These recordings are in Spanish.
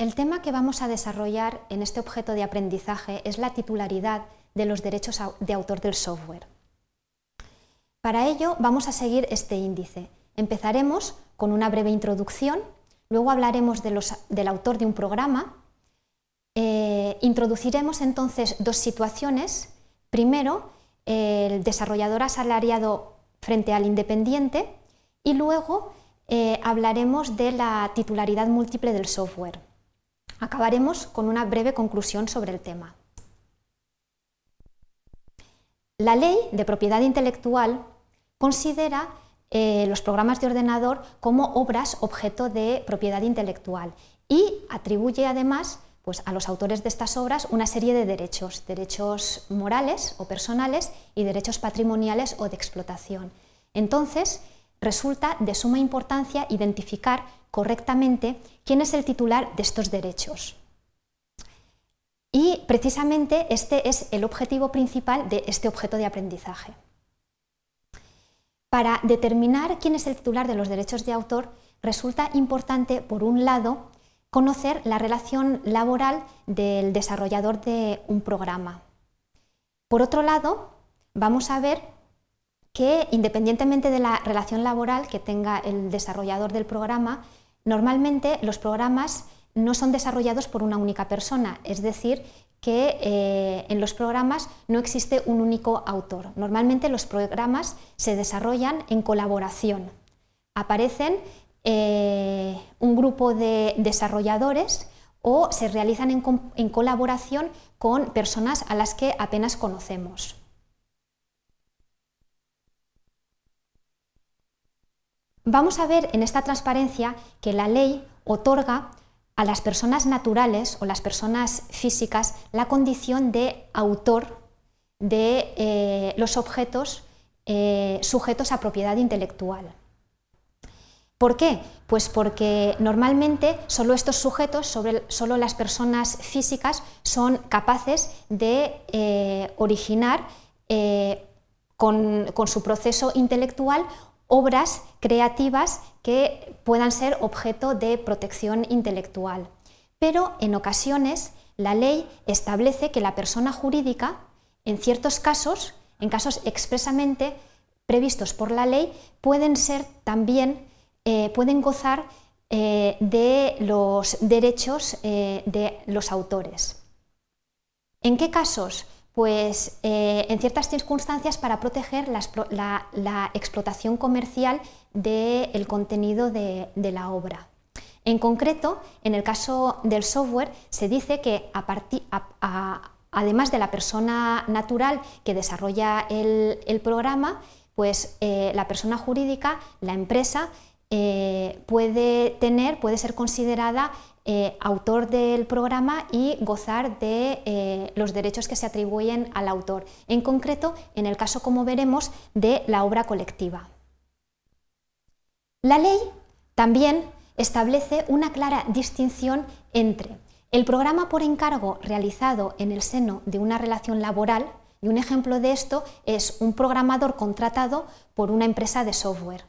El tema que vamos a desarrollar en este objeto de aprendizaje es la titularidad de los derechos de autor del software. Para ello vamos a seguir este índice. Empezaremos con una breve introducción, luego hablaremos del autor de un programa, eh, introduciremos entonces dos situaciones. Primero, el desarrollador asalariado frente al independiente y luego eh, hablaremos de la titularidad múltiple del software. Acabaremos con una breve conclusión sobre el tema. La ley de propiedad intelectual considera eh, los programas de ordenador como obras objeto de propiedad intelectual y atribuye además pues, a los autores de estas obras una serie de derechos, derechos morales o personales y derechos patrimoniales o de explotación. Entonces, resulta de suma importancia identificar correctamente quién es el titular de estos derechos. Y precisamente este es el objetivo principal de este objeto de aprendizaje. Para determinar quién es el titular de los derechos de autor, resulta importante, por un lado, conocer la relación laboral del desarrollador de un programa. Por otro lado, vamos a ver que independientemente de la relación laboral que tenga el desarrollador del programa, Normalmente los programas no son desarrollados por una única persona, es decir, que eh, en los programas no existe un único autor. Normalmente los programas se desarrollan en colaboración. Aparecen eh, un grupo de desarrolladores o se realizan en colaboración con personas a las que apenas conocemos. Vamos a ver en esta transparencia que la ley otorga a las personas naturales o las personas físicas la condición de autor de eh, los objetos eh, sujetos a propiedad intelectual. ¿Por qué? Pues porque normalmente solo estos sujetos, solo las personas físicas, son capaces de eh, originar con, su proceso intelectual obras creativas que puedan ser objeto de protección intelectual. Pero en ocasiones la ley establece que la persona jurídica, en ciertos casos, en casos expresamente previstos por la ley, pueden ser también, eh, pueden gozar eh, de los derechos eh, de los autores. ¿En qué casos? pues eh, en ciertas circunstancias para proteger la, explotación comercial del contenido de, la obra. En concreto, en el caso del software, se dice que además de la persona natural que desarrolla el, programa, pues eh, la persona jurídica, la empresa, eh, puede tener, puede ser considerada eh, autor del programa y gozar de eh, los derechos que se atribuyen al autor, en concreto, en el caso, como veremos, de la obra colectiva. La ley también establece una clara distinción entre el programa por encargo realizado en el seno de una relación laboral, y un ejemplo de esto es un programador contratado por una empresa de software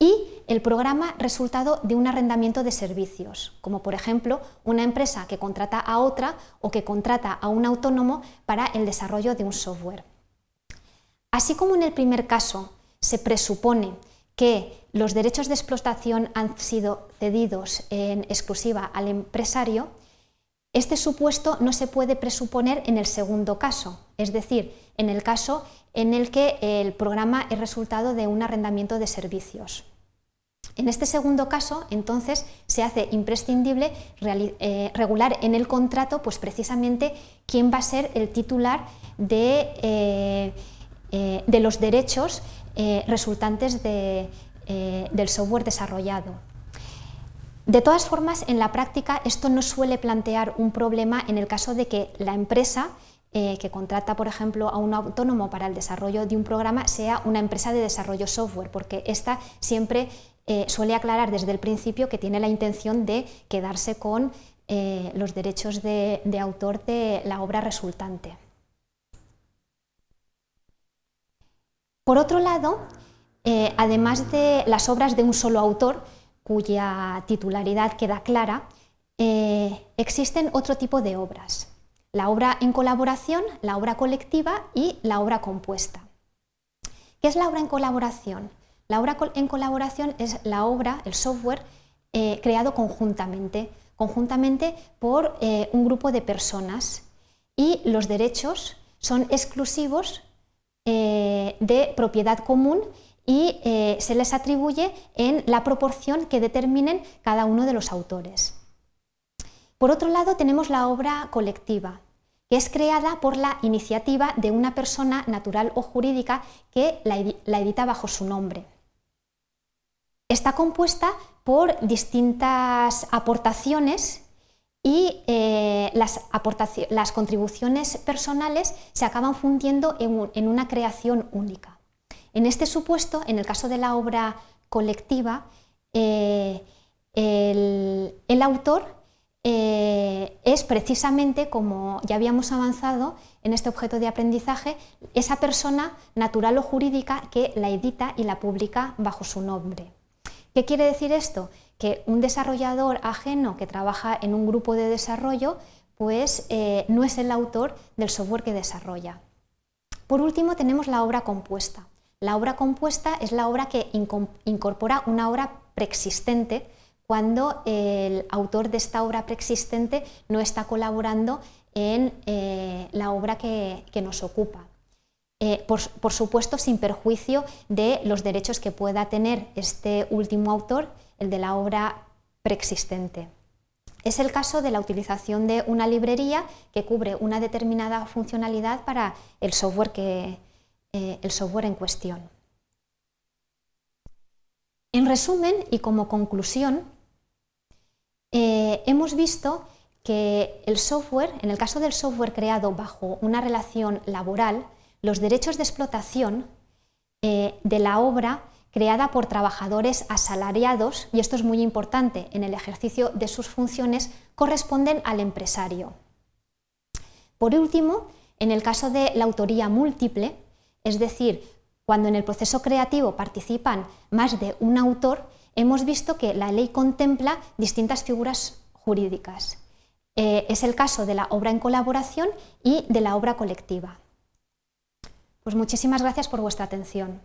y el programa resultado de un arrendamiento de servicios, como por ejemplo una empresa que contrata a otra o que contrata a un autónomo para el desarrollo de un software. Así como en el primer caso se presupone que los derechos de explotación han sido cedidos en exclusiva al empresario, este supuesto no se puede presuponer en el segundo caso, es decir, en el caso en el que el programa es resultado de un arrendamiento de servicios. En este segundo caso, entonces, se hace imprescindible eh, regular en el contrato pues, precisamente quién va a ser el titular de, eh, eh, los derechos resultantes del software desarrollado. De todas formas, en la práctica esto no suele plantear un problema en el caso de que la empresa eh, que contrata, por ejemplo, a un autónomo para el desarrollo de un programa sea una empresa de desarrollo software, porque esta siempre eh, suele aclarar desde el principio que tiene la intención de quedarse con eh, los derechos de, autor de la obra resultante. Por otro lado, además de las obras de un solo autor, cuya titularidad queda clara, eh, existen otro tipo de obras, la obra en colaboración, la obra colectiva y la obra compuesta. ¿Qué es la obra en colaboración? La obra en colaboración es la obra, el software, eh, creado conjuntamente, conjuntamente por eh, un grupo de personas y los derechos son exclusivos de propiedad común y eh, se les atribuye en la proporción que determinen cada uno de los autores. Por otro lado, tenemos la obra colectiva, que es creada por la iniciativa de una persona natural o jurídica que la, edita bajo su nombre. Está compuesta por distintas aportaciones y eh, las, las, contribuciones personales se acaban fundiendo en una creación única. En este supuesto, en el caso de la obra colectiva, eh, el, autor eh, es precisamente, como ya habíamos avanzado en este objeto de aprendizaje, esa persona natural o jurídica que la edita y la publica bajo su nombre. ¿Qué quiere decir esto? Que un desarrollador ajeno que trabaja en un grupo de desarrollo, pues eh, no es el autor del software que desarrolla. Por último, tenemos la obra compuesta. La obra compuesta es la obra que incorpora una obra preexistente cuando el autor de esta obra preexistente no está colaborando en eh, la obra que, nos ocupa. Eh, por, supuesto, sin perjuicio de los derechos que pueda tener este último autor, el de la obra preexistente. Es el caso de la utilización de una librería que cubre una determinada funcionalidad para el software que, eh, el software en cuestión. En resumen y como conclusión, eh, hemos visto que el software, en el caso del software creado bajo una relación laboral, los derechos de explotación eh, de la obra creada por trabajadores asalariados, y esto es muy importante, en el ejercicio de sus funciones corresponden al empresario. Por último, en el caso de la autoría múltiple, es decir, cuando en el proceso creativo participan más de un autor, hemos visto que la ley contempla distintas figuras jurídicas. Eh, es el caso de la obra en colaboración y de la obra colectiva. Pues muchísimas gracias por vuestra atención.